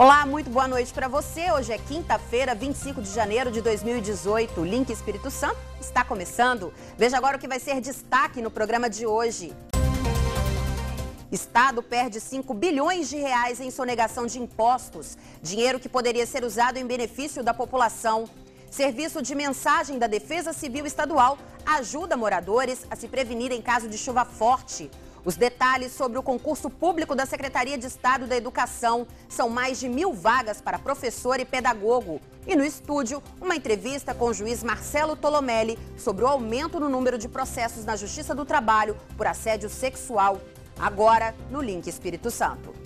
Olá, muito boa noite para você. Hoje é quinta-feira, 25 de janeiro de 2018. O Link Espírito Santo está começando. Veja agora o que vai ser destaque no programa de hoje. Estado perde 5 bilhões de reais em sonegação de impostos, dinheiro que poderia ser usado em benefício da população. Serviço de mensagem da Defesa Civil Estadual ajuda moradores a se prevenir em caso de chuva forte. Os detalhes sobre o concurso público da Secretaria de Estado da Educação são mais de mil vagas para professor e pedagogo. E no estúdio, uma entrevista com o juiz Marcelo Tolomelli sobre o aumento no número de processos na Justiça do Trabalho por assédio sexual. Agora, no Link Espírito Santo.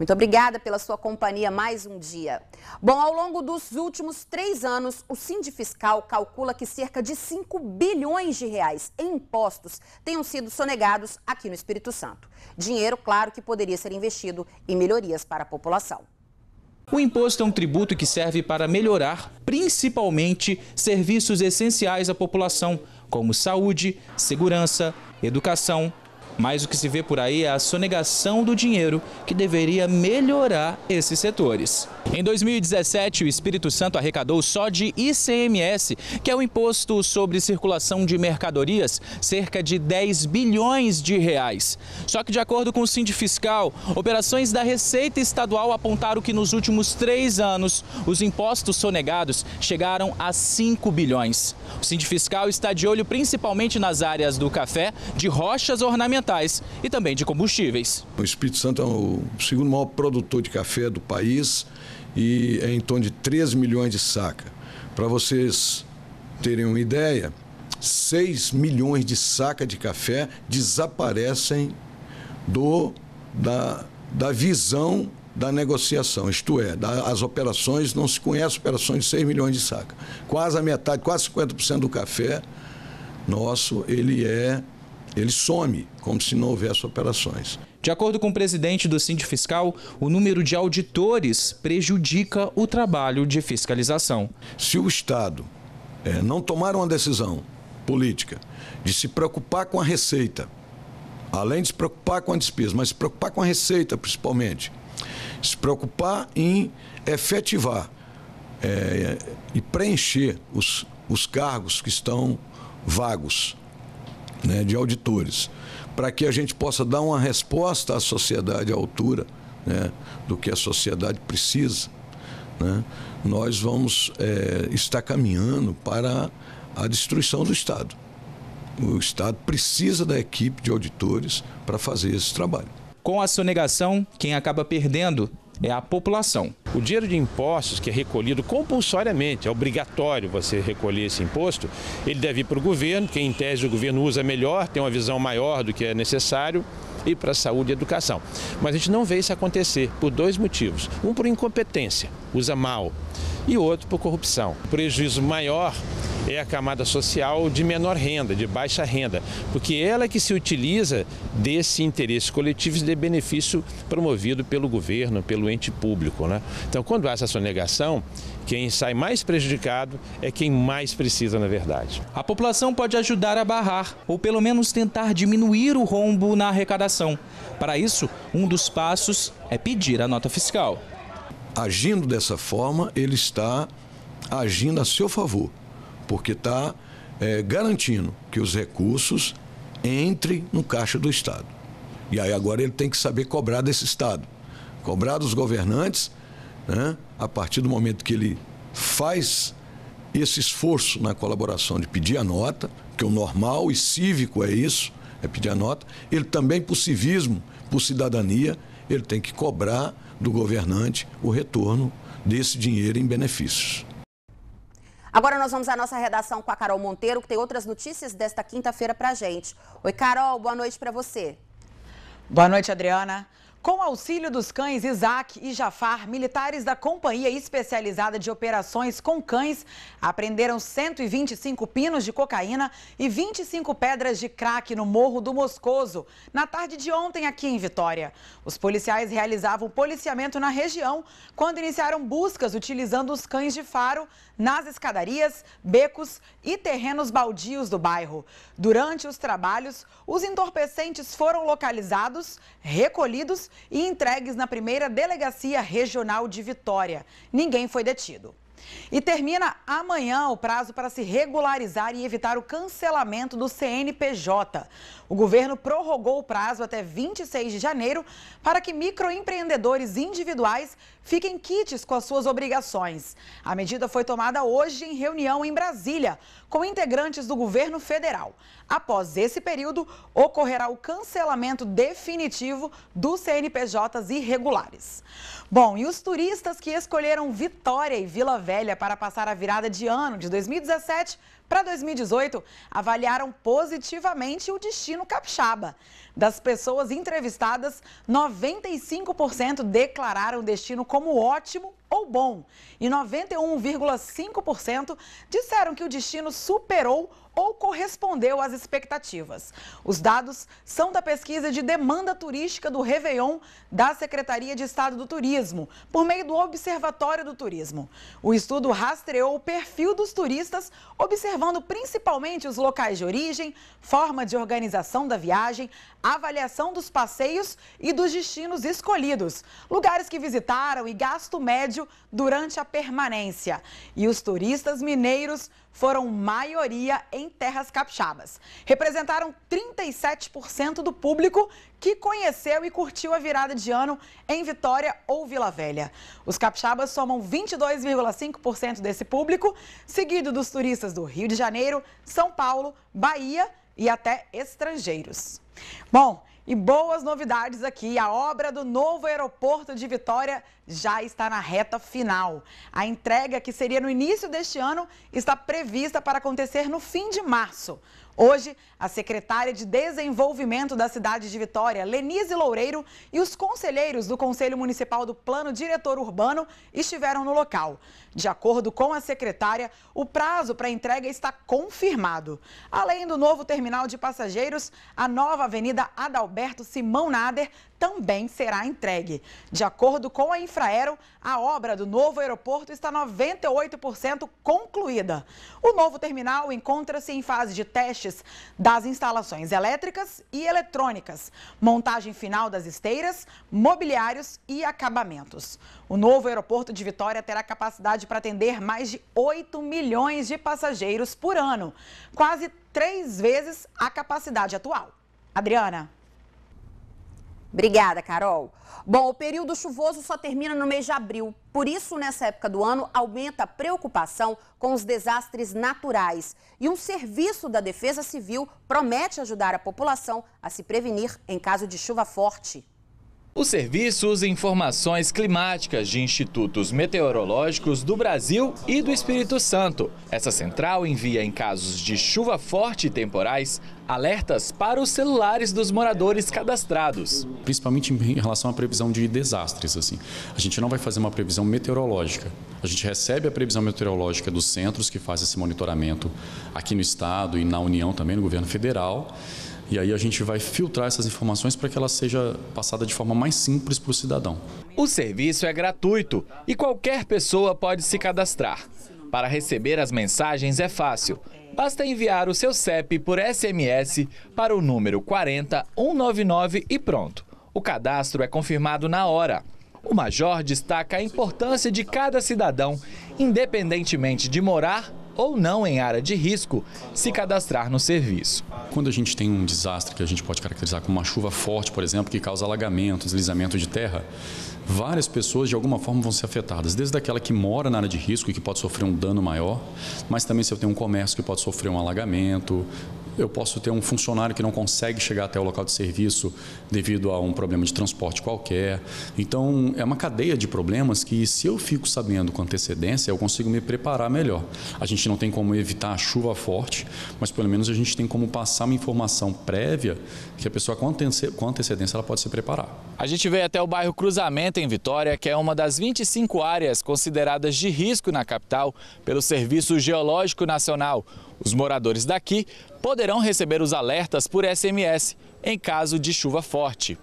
Muito obrigada pela sua companhia mais um dia. Bom, ao longo dos últimos três anos, o Sindi Fiscal calcula que cerca de 5 bilhões de reais em impostos tenham sido sonegados aqui no Espírito Santo. Dinheiro, claro, que poderia ser investido em melhorias para a população. O imposto é um tributo que serve para melhorar, principalmente, serviços essenciais à população, como saúde, segurança, educação mas o que se vê por aí é a sonegação do dinheiro que deveria melhorar esses setores. Em 2017, o Espírito Santo arrecadou só de ICMS, que é o imposto sobre circulação de mercadorias, cerca de 10 bilhões de reais. Só que, de acordo com o Sindi Fiscal, operações da Receita Estadual apontaram que nos últimos três anos os impostos sonegados chegaram a 5 bilhões. O Sindi Fiscal está de olho principalmente nas áreas do café, de rochas ornamentais vegetais e também de combustíveis. O Espírito Santo é o segundo maior produtor de café do país e é em torno de 3 milhões de saca. Para vocês terem uma ideia, 6 milhões de saca de café desaparecem do da, da visão da negociação, isto é, da, as operações, não se conhece operações de 6 milhões de saca. Quase a metade, quase 50% do café nosso, ele é ele some, como se não houvesse operações. De acordo com o presidente do Síndio Fiscal, o número de auditores prejudica o trabalho de fiscalização. Se o Estado é, não tomar uma decisão política de se preocupar com a receita, além de se preocupar com a despesa, mas se preocupar com a receita principalmente, se preocupar em efetivar é, e preencher os, os cargos que estão vagos né, de auditores, para que a gente possa dar uma resposta à sociedade à altura né, do que a sociedade precisa, né, nós vamos é, estar caminhando para a destruição do Estado. O Estado precisa da equipe de auditores para fazer esse trabalho. Com a sonegação, quem acaba perdendo é a população. O dinheiro de impostos que é recolhido compulsoriamente, é obrigatório você recolher esse imposto, ele deve ir para o governo, que em tese o governo usa melhor, tem uma visão maior do que é necessário, e para a saúde e educação. Mas a gente não vê isso acontecer por dois motivos. Um por incompetência, usa mal, e outro por corrupção. O prejuízo maior é a camada social de menor renda, de baixa renda, porque ela é que se utiliza desse interesse coletivo e de benefício promovido pelo governo, pelo ente público. Né? Então, quando há essa sonegação, quem sai mais prejudicado é quem mais precisa, na verdade. A população pode ajudar a barrar, ou pelo menos tentar diminuir o rombo na arrecadação. Para isso, um dos passos é pedir a nota fiscal. Agindo dessa forma, ele está agindo a seu favor porque está é, garantindo que os recursos entrem no caixa do Estado. E aí agora ele tem que saber cobrar desse Estado, cobrar dos governantes, né, a partir do momento que ele faz esse esforço na colaboração de pedir a nota, que o normal e cívico é isso, é pedir a nota, ele também por civismo, por cidadania, ele tem que cobrar do governante o retorno desse dinheiro em benefícios. Agora nós vamos à nossa redação com a Carol Monteiro, que tem outras notícias desta quinta-feira para gente. Oi, Carol, boa noite para você. Boa noite, Adriana. Com auxílio dos cães Isaac e Jafar, militares da Companhia Especializada de Operações com Cães apreenderam 125 pinos de cocaína e 25 pedras de crack no Morro do Moscoso, na tarde de ontem aqui em Vitória. Os policiais realizavam policiamento na região quando iniciaram buscas utilizando os cães de faro nas escadarias, becos e terrenos baldios do bairro. Durante os trabalhos, os entorpecentes foram localizados, recolhidos e entregues na primeira delegacia regional de Vitória. Ninguém foi detido. E termina amanhã o prazo para se regularizar e evitar o cancelamento do CNPJ. O governo prorrogou o prazo até 26 de janeiro para que microempreendedores individuais fiquem quites com as suas obrigações. A medida foi tomada hoje em reunião em Brasília com integrantes do governo federal. Após esse período, ocorrerá o cancelamento definitivo dos CNPJs irregulares. Bom, e os turistas que escolheram Vitória e Vila Velha para passar a virada de ano de 2017 para 2018 avaliaram positivamente o destino capixaba. Das pessoas entrevistadas, 95% declararam o destino como ótimo ou bom e 91,5% disseram que o destino superou ou correspondeu às expectativas. Os dados são da pesquisa de demanda turística do Réveillon da Secretaria de Estado do Turismo, por meio do Observatório do Turismo. O estudo rastreou o perfil dos turistas, observando principalmente os locais de origem, forma de organização da viagem, avaliação dos passeios e dos destinos escolhidos, lugares que visitaram e gasto médio durante a permanência. E os turistas mineiros foram maioria em terras capixabas. Representaram 37% do público que conheceu e curtiu a virada de ano em Vitória ou Vila Velha. Os capixabas somam 22,5% desse público, seguido dos turistas do Rio de Janeiro, São Paulo, Bahia e até estrangeiros. Bom, e boas novidades aqui. A obra do novo aeroporto de Vitória já está na reta final. A entrega, que seria no início deste ano, está prevista para acontecer no fim de março. Hoje, a secretária de Desenvolvimento da cidade de Vitória, Lenise Loureiro, e os conselheiros do Conselho Municipal do Plano Diretor Urbano estiveram no local. De acordo com a secretária, o prazo para entrega está confirmado. Além do novo terminal de passageiros, a nova Avenida Adalberto Simão Nader também será entregue. De acordo com a Infraero, a obra do novo aeroporto está 98% concluída. O novo terminal encontra-se em fase de testes das instalações elétricas e eletrônicas, montagem final das esteiras, mobiliários e acabamentos. O novo aeroporto de Vitória terá capacidade para atender mais de 8 milhões de passageiros por ano, quase três vezes a capacidade atual. Adriana. Obrigada, Carol. Bom, o período chuvoso só termina no mês de abril. Por isso, nessa época do ano, aumenta a preocupação com os desastres naturais. E um serviço da Defesa Civil promete ajudar a população a se prevenir em caso de chuva forte. O serviço usa informações climáticas de institutos meteorológicos do Brasil e do Espírito Santo. Essa central envia, em casos de chuva forte e temporais, alertas para os celulares dos moradores cadastrados. Principalmente em relação à previsão de desastres. Assim. A gente não vai fazer uma previsão meteorológica. A gente recebe a previsão meteorológica dos centros que fazem esse monitoramento aqui no Estado e na União também, no governo federal e aí a gente vai filtrar essas informações para que ela seja passada de forma mais simples para o cidadão. O serviço é gratuito e qualquer pessoa pode se cadastrar. Para receber as mensagens é fácil. Basta enviar o seu CEP por SMS para o número 40199 e pronto. O cadastro é confirmado na hora. O major destaca a importância de cada cidadão, independentemente de morar ou não em área de risco se cadastrar no serviço. Quando a gente tem um desastre que a gente pode caracterizar como uma chuva forte, por exemplo, que causa alagamento, deslizamento de terra, várias pessoas de alguma forma vão ser afetadas, desde aquela que mora na área de risco e que pode sofrer um dano maior, mas também se eu tenho um comércio que pode sofrer um alagamento, eu posso ter um funcionário que não consegue chegar até o local de serviço devido a um problema de transporte qualquer. Então, é uma cadeia de problemas que, se eu fico sabendo com antecedência, eu consigo me preparar melhor. A gente não tem como evitar a chuva forte, mas pelo menos a gente tem como passar uma informação prévia que a pessoa, com antecedência, ela pode se preparar. A gente veio até o bairro Cruzamento, em Vitória, que é uma das 25 áreas consideradas de risco na capital pelo Serviço Geológico Nacional. Os moradores daqui poderão receber os alertas por SMS em caso de chuva forte.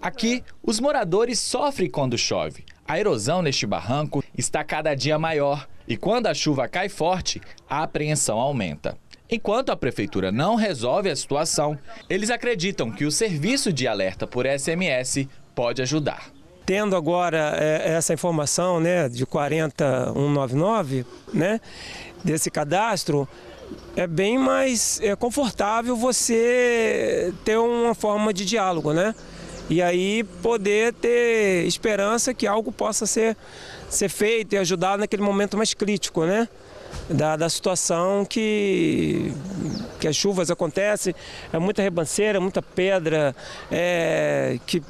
Aqui, os moradores sofrem quando chove. A erosão neste barranco está cada dia maior e quando a chuva cai forte, a apreensão aumenta. Enquanto a prefeitura não resolve a situação, eles acreditam que o serviço de alerta por SMS pode ajudar. Tendo agora é, essa informação né, de 40199, né, desse cadastro, é bem mais é, confortável você ter uma forma de diálogo, né? E aí poder ter esperança que algo possa ser, ser feito e ajudar naquele momento mais crítico, né? Da, da situação que, que as chuvas acontecem, é muita rebanceira, muita pedra, é, que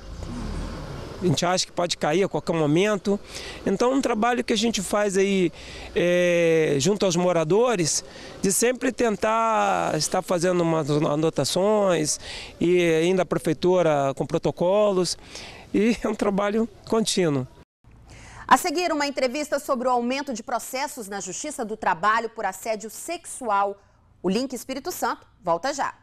a gente acha que pode cair a qualquer momento. Então, um trabalho que a gente faz aí é, junto aos moradores, de sempre tentar estar fazendo umas anotações e ainda a prefeitura com protocolos. E é um trabalho contínuo. A seguir, uma entrevista sobre o aumento de processos na Justiça do Trabalho por assédio sexual. O link Espírito Santo volta já.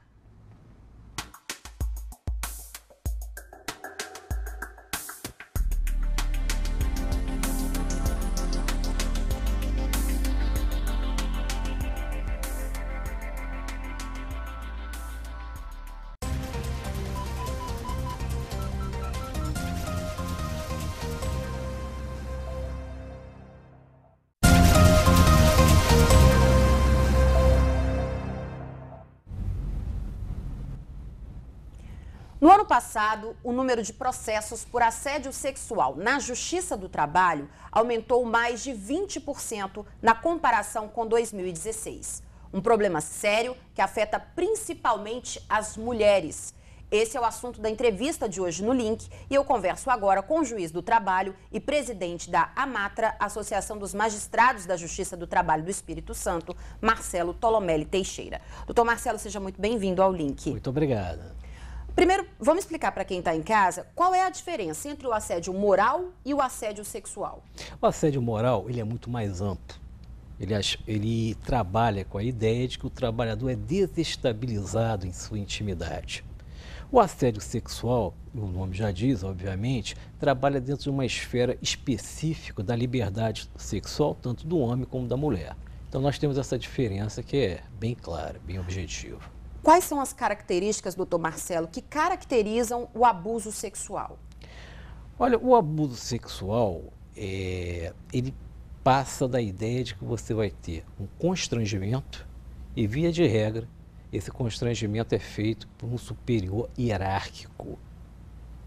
No ano passado, o número de processos por assédio sexual na Justiça do Trabalho aumentou mais de 20% na comparação com 2016. Um problema sério que afeta principalmente as mulheres. Esse é o assunto da entrevista de hoje no Link e eu converso agora com o juiz do trabalho e presidente da AMATRA, Associação dos Magistrados da Justiça do Trabalho do Espírito Santo, Marcelo Tolomelli Teixeira. Doutor Marcelo, seja muito bem-vindo ao Link. Muito obrigado. Primeiro, vamos explicar para quem está em casa qual é a diferença entre o assédio moral e o assédio sexual. O assédio moral ele é muito mais amplo. Ele, ele trabalha com a ideia de que o trabalhador é desestabilizado em sua intimidade. O assédio sexual, o nome já diz, obviamente, trabalha dentro de uma esfera específica da liberdade sexual, tanto do homem como da mulher. Então nós temos essa diferença que é bem clara, bem objetiva. Quais são as características, doutor Marcelo, que caracterizam o abuso sexual? Olha, o abuso sexual, é, ele passa da ideia de que você vai ter um constrangimento e, via de regra, esse constrangimento é feito por um superior hierárquico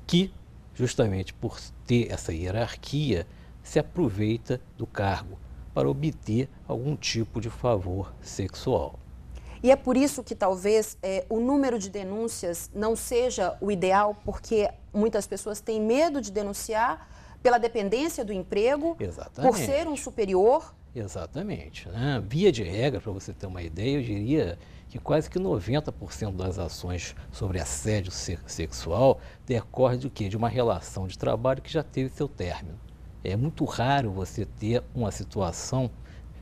que, justamente por ter essa hierarquia, se aproveita do cargo para obter algum tipo de favor sexual. E é por isso que talvez é, o número de denúncias não seja o ideal, porque muitas pessoas têm medo de denunciar pela dependência do emprego, Exatamente. por ser um superior. Exatamente. Né? Via de regra, para você ter uma ideia, eu diria que quase que 90% das ações sobre assédio sexual decorre do quê? De uma relação de trabalho que já teve seu término. É muito raro você ter uma situação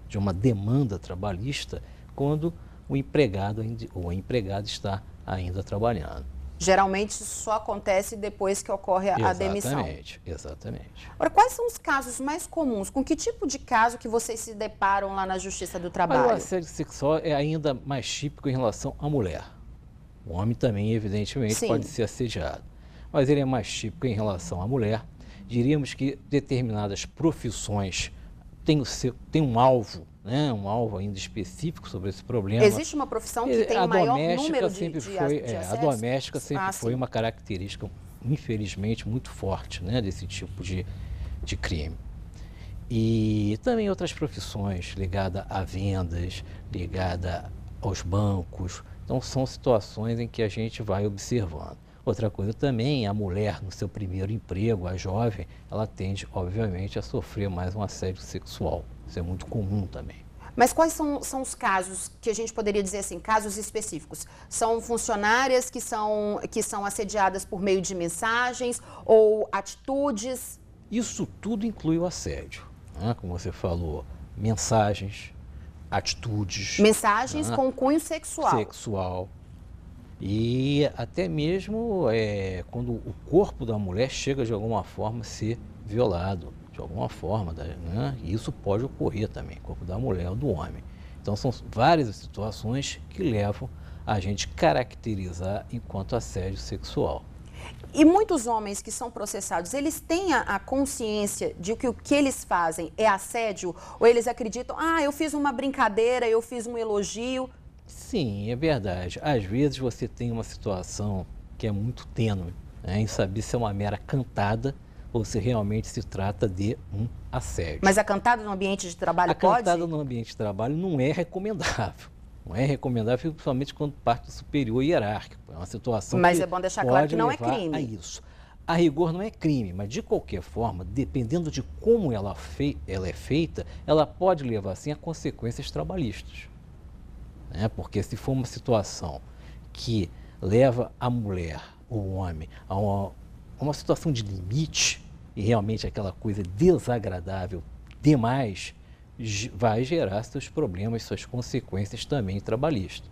de uma demanda trabalhista quando o empregado ou empregado está ainda trabalhando. Geralmente isso só acontece depois que ocorre a, exatamente, demissão. Exatamente, exatamente. Agora, quais são os casos mais comuns? Com que tipo de caso que vocês se deparam lá na Justiça do Trabalho? o assédio sexual é ainda mais típico em relação à mulher. O homem também, evidentemente, Sim. pode ser assediado. Mas ele é mais típico em relação à mulher. Diríamos que determinadas profissões têm, o seu, têm um alvo né, um alvo ainda específico sobre esse problema. Existe uma profissão que tem a maior número de, sempre de, foi, é, de é, A doméstica ah, sempre ah, foi uma característica, infelizmente, muito forte né, desse tipo de, de crime. E também outras profissões ligadas a vendas, ligada aos bancos. Então, são situações em que a gente vai observando. Outra coisa também, a mulher no seu primeiro emprego, a jovem, ela tende, obviamente, a sofrer mais um assédio sexual. Isso é muito comum também. Mas quais são, são os casos que a gente poderia dizer assim, casos específicos? São funcionárias que são, que são assediadas por meio de mensagens ou atitudes? Isso tudo inclui o assédio, né? como você falou, mensagens, atitudes. Mensagens né? com cunho sexual. Sexual, e até mesmo é, quando o corpo da mulher chega de alguma forma a ser violado, de alguma forma, né? isso pode ocorrer também, corpo da mulher ou do homem. Então são várias situações que levam a gente caracterizar enquanto assédio sexual. E muitos homens que são processados, eles têm a, consciência de que o que eles fazem é assédio? Ou eles acreditam, ah, eu fiz uma brincadeira, eu fiz um elogio? Sim, é verdade. Às vezes você tem uma situação que é muito tênue né, em saber se é uma mera cantada ou se realmente se trata de um assédio. Mas a cantada no ambiente de trabalho a pode? A cantada no ambiente de trabalho não é recomendável. Não é recomendável, principalmente quando parte do superior hierárquico. É uma situação Mas que é bom deixar claro que não é crime. A isso. A rigor não é crime, mas de qualquer forma, dependendo de como ela, ela é feita, ela pode levar sim a consequências trabalhistas. Né? Porque se for uma situação que leva a mulher, o homem, a uma, uma situação de limite, e realmente aquela coisa desagradável demais, vai gerar seus problemas, suas consequências também trabalhistas.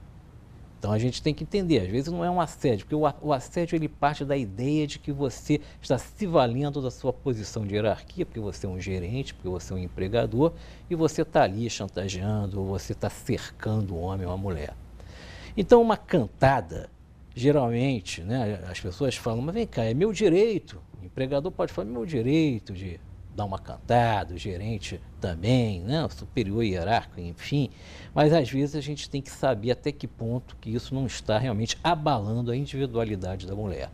Então a gente tem que entender, às vezes não é um assédio, porque o assédio ele parte da ideia de que você está se valendo da sua posição de hierarquia, porque você é um gerente, porque você é um empregador, e você está ali chantageando, ou você está cercando o homem ou a mulher. Então uma cantada, geralmente, né, as pessoas falam, mas vem cá, é meu direito. O empregador pode falar, meu direito de dá uma cantada, o gerente também, né? o superior hierárquico, enfim. Mas às vezes a gente tem que saber até que ponto que isso não está realmente abalando a individualidade da mulher.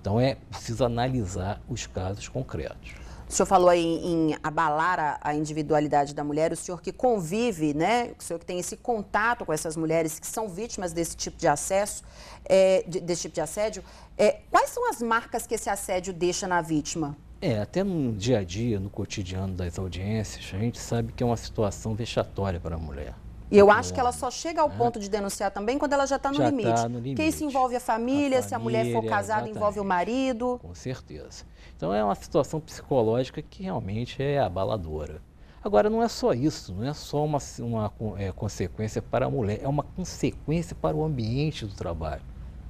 Então é preciso analisar os casos concretos. O senhor falou aí em abalar a, a individualidade da mulher, o senhor que convive, né? O senhor que tem esse contato com essas mulheres que são vítimas desse tipo de acesso, é, de, desse tipo de assédio, é, quais são as marcas que esse assédio deixa na vítima? É, até no dia a dia, no cotidiano das audiências, a gente sabe que é uma situação vexatória para a mulher. E eu então, acho que ela só chega ao né? ponto de denunciar também quando ela já está no, já tá limite. Tá no limite. Quem se envolve é a família, a família se a mulher for casada, exatamente. envolve o marido. Com certeza. Então é uma situação psicológica que realmente é abaladora. Agora, não é só isso, não é só uma, uma é, consequência para a mulher, é uma consequência para o ambiente do trabalho.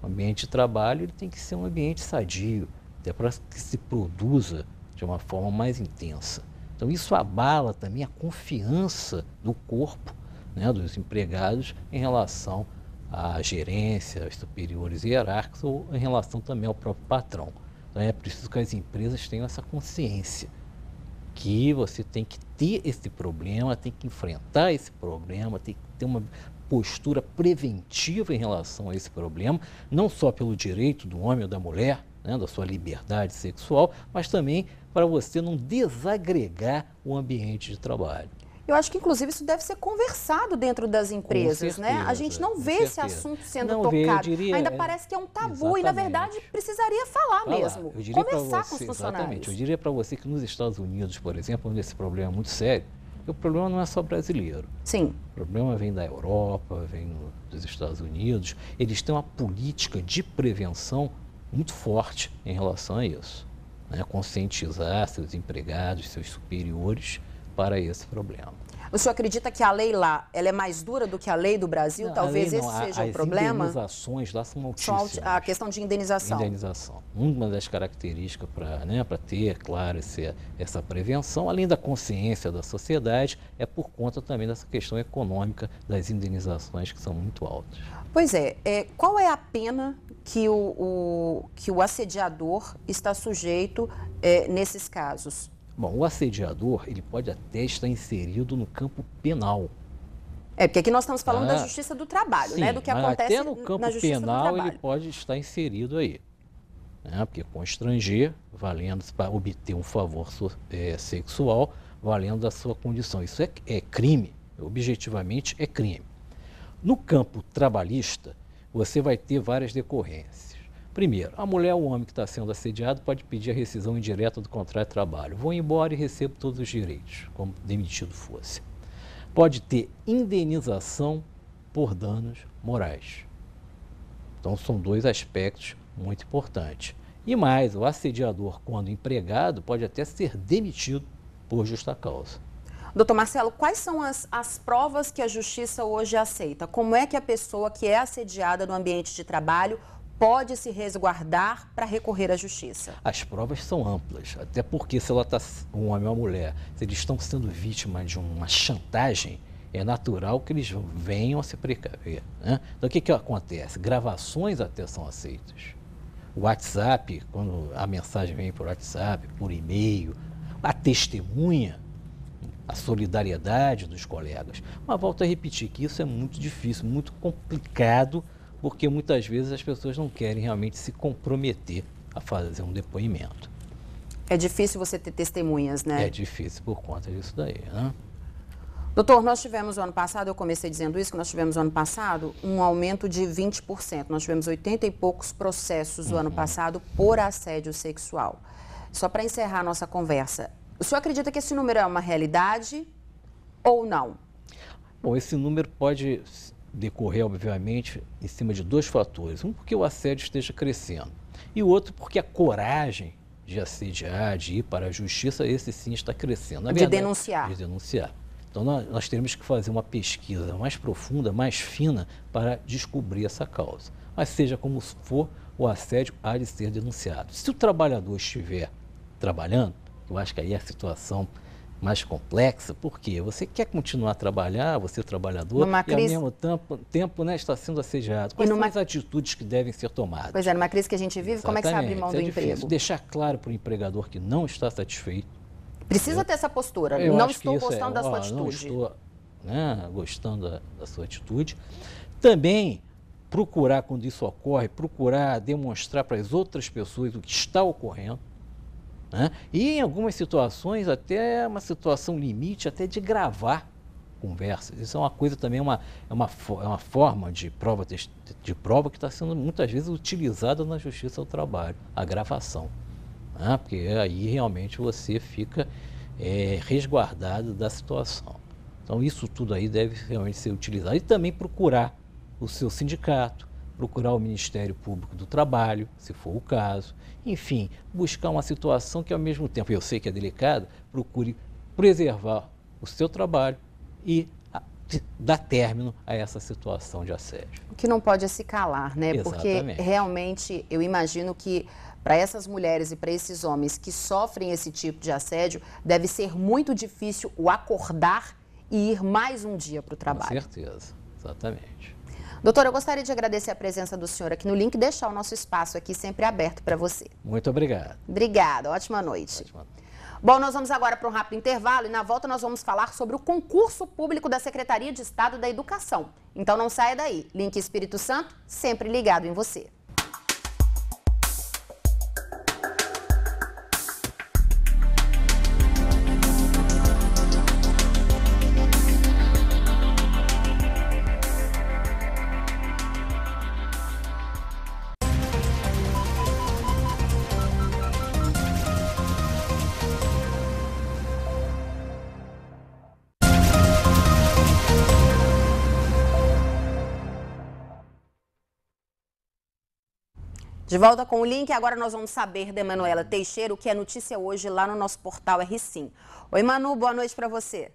O ambiente de trabalho ele tem que ser um ambiente sadio, até para que se produza de uma forma mais intensa. Então, isso abala também a confiança do corpo, né, dos empregados, em relação à gerência, aos superiores hierárquicos ou em relação também ao próprio patrão. Então, é preciso que as empresas tenham essa consciência que você tem que ter esse problema, tem que enfrentar esse problema, tem que ter uma postura preventiva em relação a esse problema, não só pelo direito do homem ou da mulher, né, da sua liberdade sexual, mas também para você não desagregar o ambiente de trabalho. Eu acho que, inclusive, isso deve ser conversado dentro das empresas, certeza, né? A gente não vê esse assunto sendo não tocado. Vê, diria, Ainda é, parece que é um tabu exatamente. e, na verdade, precisaria falar, falar. mesmo. Conversar você, com os funcionários. Exatamente. Eu diria para você que nos Estados Unidos, por exemplo, onde esse problema é muito sério, o problema não é só brasileiro. Sim. O problema vem da Europa, vem dos Estados Unidos. Eles têm uma política de prevenção muito forte em relação a isso. Né? Conscientizar seus empregados, seus superiores para esse problema. O senhor acredita que a lei lá ela é mais dura do que a lei do Brasil? Não, Talvez esse seja a, o problema. As indenizações lá são altíssimas. a questão de indenização. Indenização. Uma das características para né, ter, claro, esse, essa prevenção, além da consciência da sociedade, é por conta também dessa questão econômica das indenizações que são muito altas. Pois é, é qual é a pena que o, o que o assediador está sujeito é, nesses casos? Bom, o assediador ele pode até estar inserido no campo penal. É, porque aqui nós estamos falando ah, da justiça do trabalho, né? sim, né? Do que acontece até no campo penal ele pode estar inserido aí. Né? Porque constranger, valendo para obter um favor é, sexual, valendo a sua condição. Isso é, é crime, objetivamente é crime. No campo trabalhista, você vai ter várias decorrências. Primeiro, a mulher ou é o homem que está sendo assediado pode pedir a rescisão indireta do contrato de trabalho. Vou embora e recebo todos os direitos, como demitido fosse. Pode ter indenização por danos morais. Então, são dois aspectos muito importantes. E mais, o assediador, quando empregado, pode até ser demitido por justa causa. Doutor Marcelo, quais são as, as provas que a justiça hoje aceita? Como é que a pessoa que é assediada no ambiente de trabalho pode se resguardar para recorrer à justiça? As provas são amplas, até porque se ela está um homem ou uma mulher, se eles estão sendo vítimas de uma chantagem, é natural que eles venham a se precaver. Né? Então o que, que acontece? Gravações até são aceitas. O WhatsApp, quando a mensagem vem por WhatsApp, por e-mail, a testemunha, a solidariedade dos colegas. Mas volto a repetir que isso é muito difícil, muito complicado porque muitas vezes as pessoas não querem realmente se comprometer a fazer um depoimento. É difícil você ter testemunhas, né? É difícil por conta disso daí, né? Doutor, nós tivemos ano passado, eu comecei dizendo isso, que nós tivemos ano passado um aumento de 20%. Nós tivemos 80 e poucos processos uhum. o ano uhum. passado por assédio sexual. Só para encerrar a nossa conversa, o senhor acredita que esse número é uma realidade ou não? Bom, esse número pode decorrer, obviamente, em cima de dois fatores. Um, porque o assédio esteja crescendo, e o outro, porque a coragem de assediar, de ir para a justiça, esse sim está crescendo. Na de verdade, denunciar. De denunciar. Então, nós, nós teremos que fazer uma pesquisa mais profunda, mais fina, para descobrir essa causa. Mas, seja como for, o assédio há de ser denunciado. Se o trabalhador estiver trabalhando, eu acho que aí a situação mais complexa, porque você quer continuar a trabalhar, você é trabalhador, numa e crise... ao mesmo tempo, tempo né, está sendo assediado. Quais numa... são as atitudes que devem ser tomadas? Pois é, numa crise que a gente vive, Exatamente. como é que se abre mão do é emprego? Deixar claro para o empregador que não está satisfeito. Precisa eu... ter essa postura, eu não estou é, gostando é, da sua atitude. Não estou né, gostando da, da sua atitude. Também procurar, quando isso ocorre, procurar demonstrar para as outras pessoas o que está ocorrendo. Né? E em algumas situações, até uma situação limite, até de gravar conversas. Isso é uma coisa também, uma, é, uma, é uma forma de prova, de, de prova que está sendo muitas vezes utilizada na justiça do trabalho, a gravação. Né? Porque aí realmente você fica é, resguardado da situação. Então isso tudo aí deve realmente ser utilizado e também procurar o seu sindicato, procurar o Ministério Público do Trabalho, se for o caso. Enfim, buscar uma situação que, ao mesmo tempo, eu sei que é delicada, procure preservar o seu trabalho e ah, dar término a essa situação de assédio. O que não pode é se calar, né? Exatamente. Porque realmente eu imagino que para essas mulheres e para esses homens que sofrem esse tipo de assédio, deve ser muito difícil o acordar e ir mais um dia para o trabalho. Com certeza, exatamente. Doutor, eu gostaria de agradecer a presença do senhor aqui no link e deixar o nosso espaço aqui sempre aberto para você. Muito obrigado. Obrigada, ótima noite. Ótima noite. Bom, nós vamos agora para um rápido intervalo e na volta nós vamos falar sobre o concurso público da Secretaria de Estado da Educação. Então não saia daí. Link Espírito Santo, sempre ligado em você. De volta com o link, agora nós vamos saber da Emanuela Teixeira o que é notícia hoje lá no nosso portal R5. Oi, Manu, boa noite para você.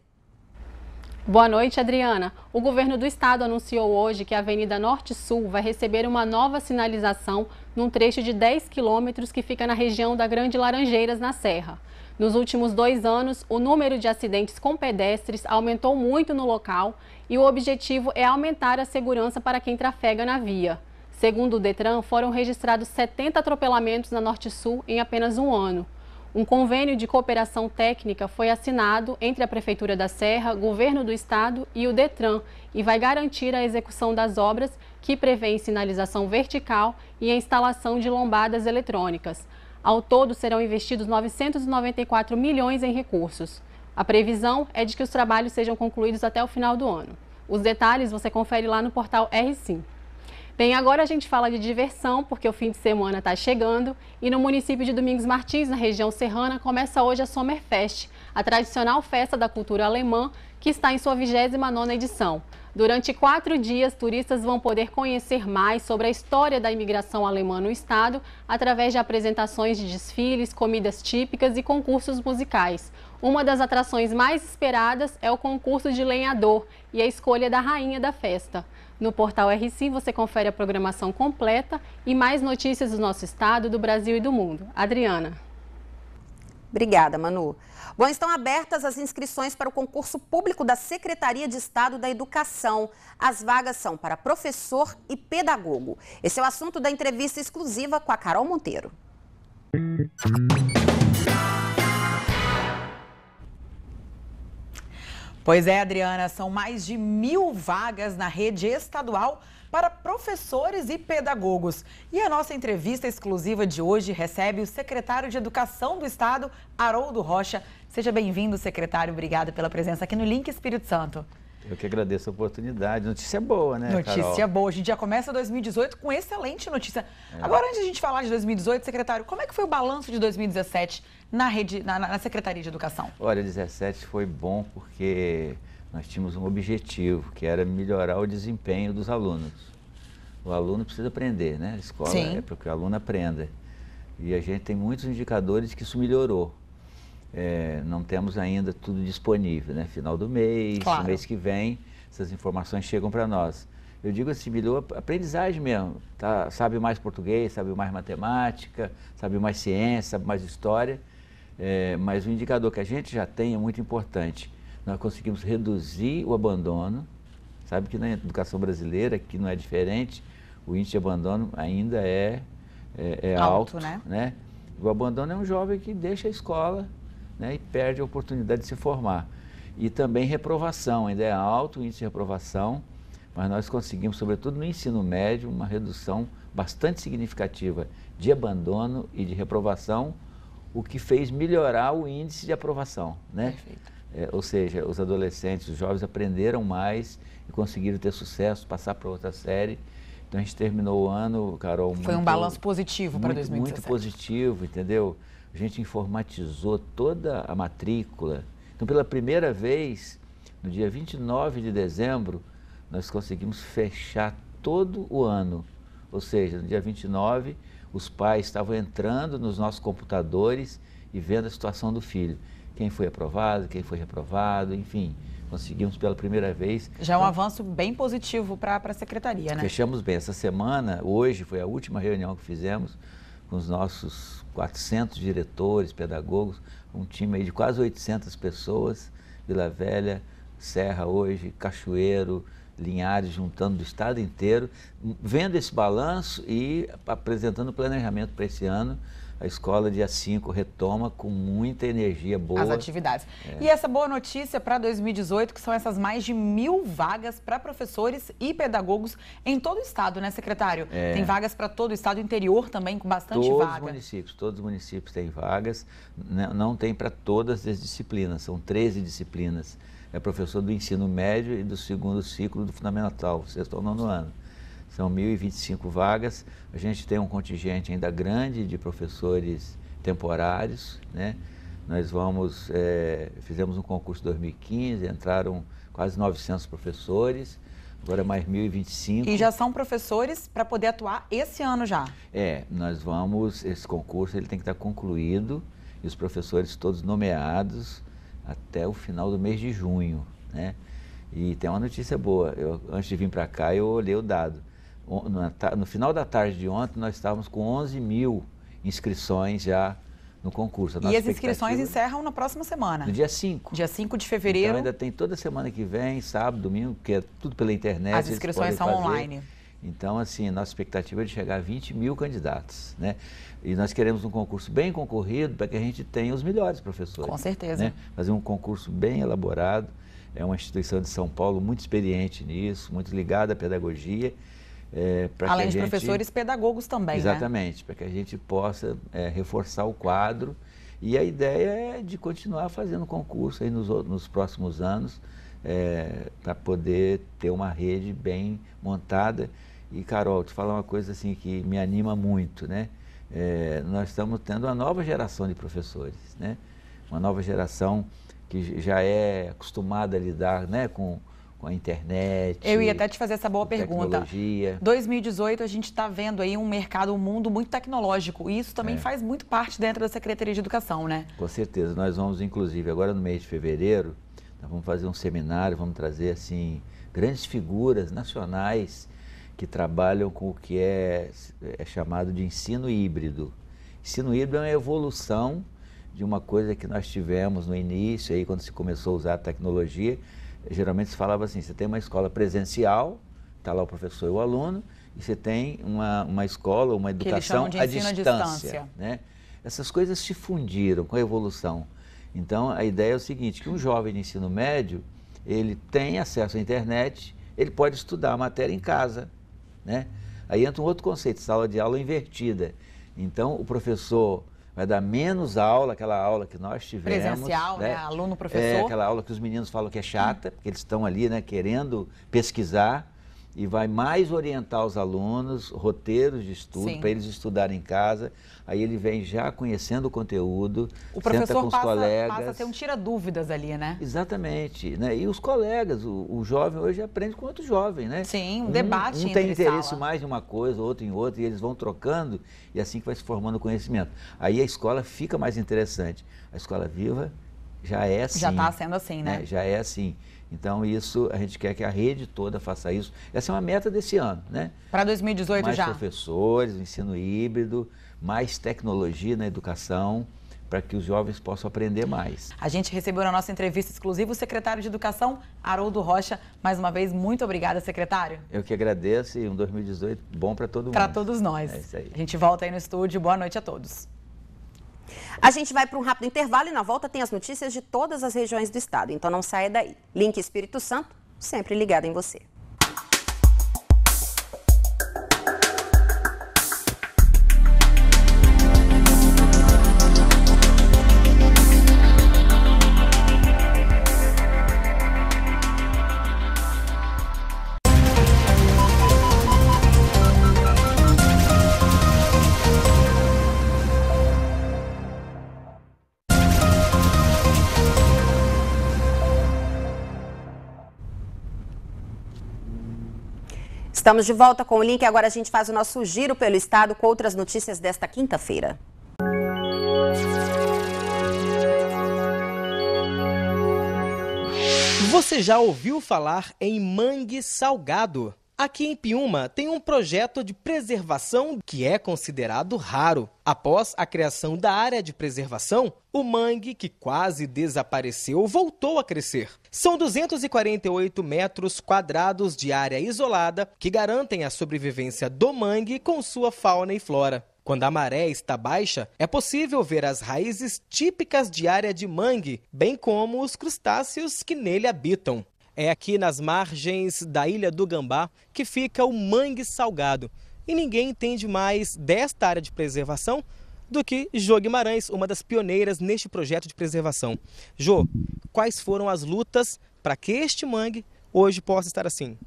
Boa noite, Adriana. O governo do estado anunciou hoje que a Avenida Norte-Sul vai receber uma nova sinalização num trecho de 10 quilômetros que fica na região da Grande Laranjeiras, na Serra. Nos últimos dois anos, o número de acidentes com pedestres aumentou muito no local e o objetivo é aumentar a segurança para quem trafega na via. Segundo o Detran, foram registrados 70 atropelamentos na Norte Sul em apenas um ano. Um convênio de cooperação técnica foi assinado entre a Prefeitura da Serra, Governo do Estado e o Detran e vai garantir a execução das obras que prevêem sinalização vertical e a instalação de lombadas eletrônicas. Ao todo, serão investidos 994 milhões em recursos. A previsão é de que os trabalhos sejam concluídos até o final do ano. Os detalhes você confere lá no portal R5. Bem, agora a gente fala de diversão, porque o fim de semana está chegando e no município de Domingos Martins, na região serrana, começa hoje a Sommerfest, a tradicional festa da cultura alemã que está em sua 29ª edição. Durante quatro dias, turistas vão poder conhecer mais sobre a história da imigração alemã no estado através de apresentações de desfiles, comidas típicas e concursos musicais. Uma das atrações mais esperadas é o concurso de lenhador e a escolha da rainha da festa. No portal RCI você confere a programação completa e mais notícias do nosso estado, do Brasil e do mundo. Adriana. Obrigada, Manu. Bom, estão abertas as inscrições para o concurso público da Secretaria de Estado da Educação. As vagas são para professor e pedagogo. Esse é o assunto da entrevista exclusiva com a Carol Monteiro. Pois é, Adriana, são mais de mil vagas na rede estadual para professores e pedagogos. E a nossa entrevista exclusiva de hoje recebe o secretário de Educação do Estado, Haroldo Rocha. Seja bem-vindo, secretário. Obrigada pela presença aqui no Link Espírito Santo. Eu que agradeço a oportunidade. Notícia boa, né? Notícia Carol? boa. A gente já começa 2018 com excelente notícia. É. Agora, antes de a gente falar de 2018, secretário, como é que foi o balanço de 2017 na, rede, na, na Secretaria de Educação? Olha, 2017 foi bom porque nós tínhamos um objetivo, que era melhorar o desempenho dos alunos. O aluno precisa aprender, né? A escola Sim. é para que o aluno aprenda. E a gente tem muitos indicadores que isso melhorou é, não temos ainda tudo disponível, né? Final do mês, claro. mês que vem, essas informações chegam para nós. Eu digo assimilou aprendizagem mesmo, tá? sabe mais português, sabe mais matemática, sabe mais ciência, sabe mais história, é, mas o indicador que a gente já tem é muito importante. Nós conseguimos reduzir o abandono, sabe que na educação brasileira, que não é diferente, o índice de abandono ainda é, é, é alto, alto né? né? O abandono é um jovem que deixa a escola né, e perde a oportunidade de se formar. E também reprovação, ainda é alto o índice de reprovação, mas nós conseguimos, sobretudo no ensino médio, uma redução bastante significativa de abandono e de reprovação, o que fez melhorar o índice de aprovação. Né? É, ou seja, os adolescentes, os jovens aprenderam mais e conseguiram ter sucesso, passar para outra série. Então a gente terminou o ano, Carol. Foi muito, um balanço positivo para 2017. Muito positivo, entendeu? gente informatizou toda a matrícula. Então, pela primeira vez, no dia 29 de dezembro, nós conseguimos fechar todo o ano. Ou seja, no dia 29, os pais estavam entrando nos nossos computadores e vendo a situação do filho. Quem foi aprovado, quem foi reprovado, enfim, conseguimos pela primeira vez. Já é um então, avanço bem positivo para a secretaria, né? Fechamos bem. Essa semana, hoje, foi a última reunião que fizemos com os nossos 400 diretores, pedagogos, um time aí de quase 800 pessoas, Vila Velha, Serra hoje, Cachoeiro, Linhares, juntando do estado inteiro, vendo esse balanço e apresentando o planejamento para esse ano a escola dia 5 retoma com muita energia boa. As atividades. É. E essa boa notícia para 2018, que são essas mais de mil vagas para professores e pedagogos em todo o estado, né, secretário? É. Tem vagas para todo o estado interior também, com bastante todos vaga. Todos os municípios, todos os municípios têm vagas. Não, não tem para todas as disciplinas, são 13 disciplinas. É professor do ensino médio e do segundo ciclo do fundamental, sexto ou nono ano são então, 1.025 vagas. A gente tem um contingente ainda grande de professores temporários, né? Nós vamos, é, fizemos um concurso em 2015, entraram quase 900 professores, agora mais 1.025. E já são professores para poder atuar esse ano já? É, nós vamos, esse concurso ele tem que estar tá concluído e os professores todos nomeados até o final do mês de junho, né? E tem uma notícia boa, eu, antes de vir para cá eu olhei o dado, no final da tarde de ontem, nós estávamos com 11 mil inscrições já no concurso. E as inscrições encerram na próxima semana? No dia 5. Dia 5 de fevereiro. Então ainda tem toda semana que vem, sábado, domingo, que é tudo pela internet. As inscrições são fazer. online. Então, assim, nossa expectativa é de chegar a 20 mil candidatos, né? E nós queremos um concurso bem concorrido para que a gente tenha os melhores professores. Com certeza. Né? Fazer um concurso bem elaborado. É uma instituição de São Paulo muito experiente nisso, muito ligada à pedagogia. É, Além de gente, professores, pedagogos também. Né? Exatamente, né? para que a gente possa é, reforçar o quadro. E a ideia é de continuar fazendo concurso aí nos, nos próximos anos, é, para poder ter uma rede bem montada. E, Carol, te falar uma coisa assim que me anima muito, né? É, nós estamos tendo uma nova geração de professores, né? Uma nova geração que já é acostumada a lidar né, com, com a internet. Eu ia até te fazer essa boa pergunta. Tecnologia. 2018 a gente está vendo aí um mercado, um mundo muito tecnológico. E isso também é. faz muito parte dentro da Secretaria de Educação, né? Com certeza. Nós vamos, inclusive, agora no mês de fevereiro, nós vamos fazer um seminário, vamos trazer assim grandes figuras nacionais que trabalham com o que é, é chamado de ensino híbrido. Ensino híbrido é uma evolução de uma coisa que nós tivemos no início, aí quando se começou a usar a tecnologia, geralmente se falava assim, você tem uma escola presencial, está lá o professor e o aluno, e você tem uma, uma escola, uma educação à distância. distância. Né? Essas coisas se fundiram com a evolução. Então, a ideia é o seguinte, que um jovem de ensino médio, ele tem acesso à internet, ele pode estudar a matéria em casa. Né? Aí entra um outro conceito, sala de aula invertida. Então, o professor vai dar menos aula, aquela aula que nós tivemos. Presencial, né? né? Aluno, é, professor. É, aquela aula que os meninos falam que é chata, hum. porque eles estão ali, né, querendo pesquisar e vai mais orientar os alunos, roteiros de estudo, para eles estudarem em casa. Aí ele vem já conhecendo o conteúdo, o professor com os passa, colegas. passa a ter um tira-dúvidas ali, né? Exatamente. Né? E os colegas, o, o, jovem hoje aprende com outro jovem, né? Sim, um, um debate Um tem interesse sala. mais em uma coisa, outro em outra, e eles vão trocando, e é assim que vai se formando o conhecimento. Aí a escola fica mais interessante. A escola viva já é tá assim. Já está sendo assim, né? né? Já é assim. Então, isso, a gente quer que a rede toda faça isso. Essa é uma meta desse ano, né? Para 2018 mais já. Mais professores, ensino híbrido, mais tecnologia na educação, para que os jovens possam aprender mais. A gente recebeu na nossa entrevista exclusiva o secretário de Educação, Haroldo Rocha. Mais uma vez, muito obrigada, secretário. Eu que agradeço e um 2018 bom para todo mundo. Para todos nós. É isso aí. A gente volta aí no estúdio. Boa noite a todos. A gente vai para um rápido intervalo e na volta tem as notícias de todas as regiões do estado. Então não saia daí. Link Espírito Santo, sempre ligado em você. Estamos de volta com o link. Agora a gente faz o nosso giro pelo estado com outras notícias desta quinta-feira. Você já ouviu falar em mangue salgado? Aqui em Piúma tem um projeto de preservação que é considerado raro. Após a criação da área de preservação, o mangue, que quase desapareceu, voltou a crescer. São 248 metros quadrados de área isolada que garantem a sobrevivência do mangue com sua fauna e flora. Quando a maré está baixa, é possível ver as raízes típicas de área de mangue, bem como os crustáceos que nele habitam. É aqui nas margens da Ilha do Gambá que fica o mangue salgado. E ninguém entende mais desta área de preservação do que Jô Guimarães, uma das pioneiras neste projeto de preservação. Jô, quais foram as lutas para que este mangue hoje possa estar assim?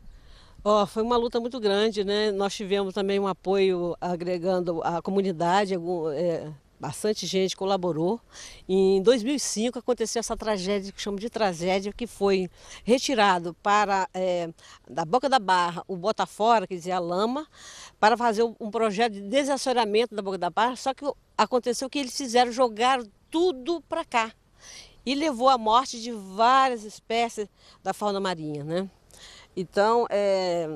Oh, foi uma luta muito grande, né? Nós tivemos também um apoio agregando a comunidade, é, bastante gente colaborou. em 2005 aconteceu essa tragédia que chamo de tragédia, que foi retirado para é, da boca da barra o Fora, quer dizer, a lama, para fazer um projeto de desassoreamento da boca da barra, só que aconteceu que eles fizeram jogar tudo para cá. E levou à morte de várias espécies da fauna marinha, né? Então, é,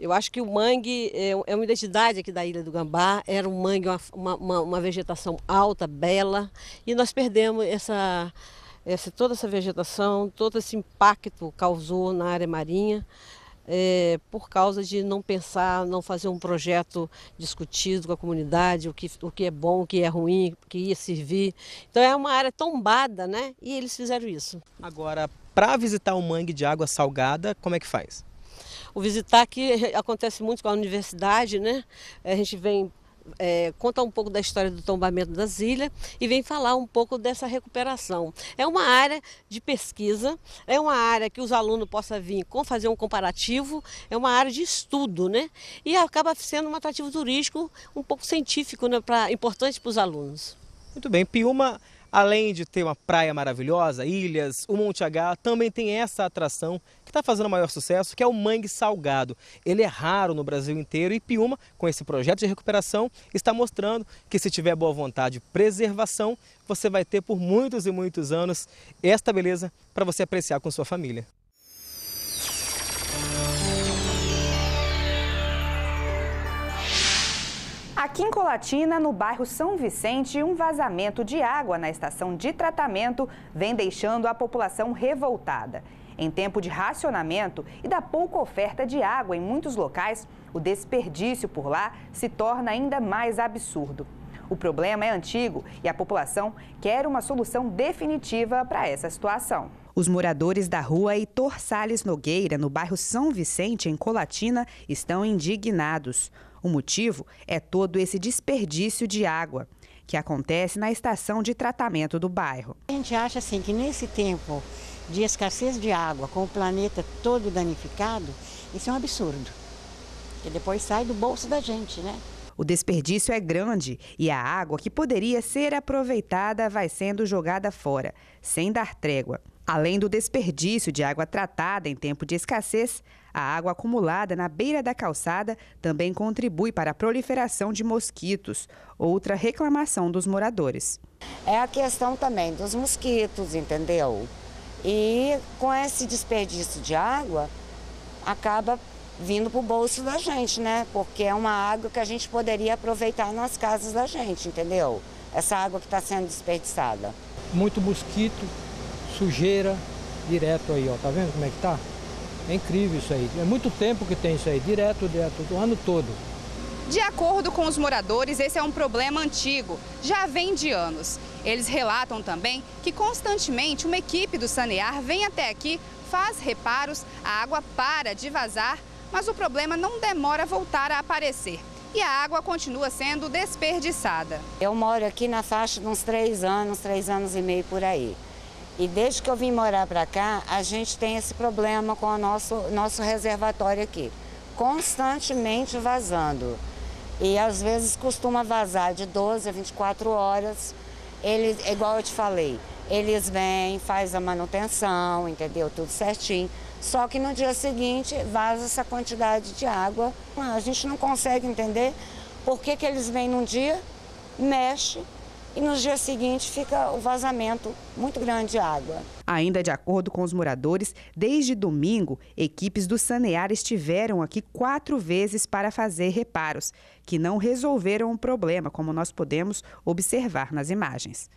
eu acho que o mangue é, é uma identidade aqui da Ilha do Gambá, era um mangue, uma, uma, uma vegetação alta, bela, e nós perdemos essa, essa, toda essa vegetação, todo esse impacto causou na área marinha, é, por causa de não pensar, não fazer um projeto discutido com a comunidade, o que, o que é bom, o que é ruim, o que ia servir. Então é uma área tombada, né? E eles fizeram isso. Agora, para visitar o mangue de água salgada, como é que faz? O visitar aqui acontece muito com a universidade, né? A gente vem é, contar um pouco da história do tombamento das ilhas e vem falar um pouco dessa recuperação. É uma área de pesquisa, é uma área que os alunos possam vir com fazer um comparativo, é uma área de estudo, né? E acaba sendo um atrativo turístico um pouco científico, né? Pra, importante para os alunos. Muito bem, Piuma Além de ter uma praia maravilhosa, ilhas, o Monte H, também tem essa atração que está fazendo o maior sucesso, que é o mangue salgado. Ele é raro no Brasil inteiro e Piuma, com esse projeto de recuperação, está mostrando que se tiver boa vontade e preservação, você vai ter por muitos e muitos anos esta beleza para você apreciar com sua família. Aqui em Colatina, no bairro São Vicente, um vazamento de água na estação de tratamento vem deixando a população revoltada. Em tempo de racionamento e da pouca oferta de água em muitos locais, o desperdício por lá se torna ainda mais absurdo. O problema é antigo e a população quer uma solução definitiva para essa situação. Os moradores da rua Heitor Salles Nogueira, no bairro São Vicente, em Colatina, estão indignados. O motivo é todo esse desperdício de água que acontece na estação de tratamento do bairro. A gente acha assim que nesse tempo de escassez de água, com o planeta todo danificado, isso é um absurdo. Que depois sai do bolso da gente, né? O desperdício é grande e a água que poderia ser aproveitada vai sendo jogada fora, sem dar trégua. Além do desperdício de água tratada em tempo de escassez, a água acumulada na beira da calçada também contribui para a proliferação de mosquitos, outra reclamação dos moradores. É a questão também dos mosquitos, entendeu? E com esse desperdício de água, acaba vindo para o bolso da gente, né? Porque é uma água que a gente poderia aproveitar nas casas da gente, entendeu? Essa água que está sendo desperdiçada. Muito mosquito, sujeira, direto aí, ó. Tá vendo como é que tá? É incrível isso aí. É muito tempo que tem isso aí, direto, direto, o ano todo. De acordo com os moradores, esse é um problema antigo, já vem de anos. Eles relatam também que constantemente uma equipe do Sanear vem até aqui, faz reparos, a água para de vazar, mas o problema não demora a voltar a aparecer. E a água continua sendo desperdiçada. Eu moro aqui na faixa de uns três anos, três anos e meio por aí. E desde que eu vim morar para cá, a gente tem esse problema com o nosso, nosso reservatório aqui. Constantemente vazando. E às vezes costuma vazar de 12 a 24 horas. Ele, igual eu te falei, eles vêm, faz a manutenção, entendeu? Tudo certinho. Só que no dia seguinte vaza essa quantidade de água. A gente não consegue entender por que, que eles vêm num dia, mexe, e nos dias seguintes fica o vazamento muito grande de água. Ainda de acordo com os moradores, desde domingo, equipes do Sanear estiveram aqui quatro vezes para fazer reparos, que não resolveram o problema, como nós podemos observar nas imagens.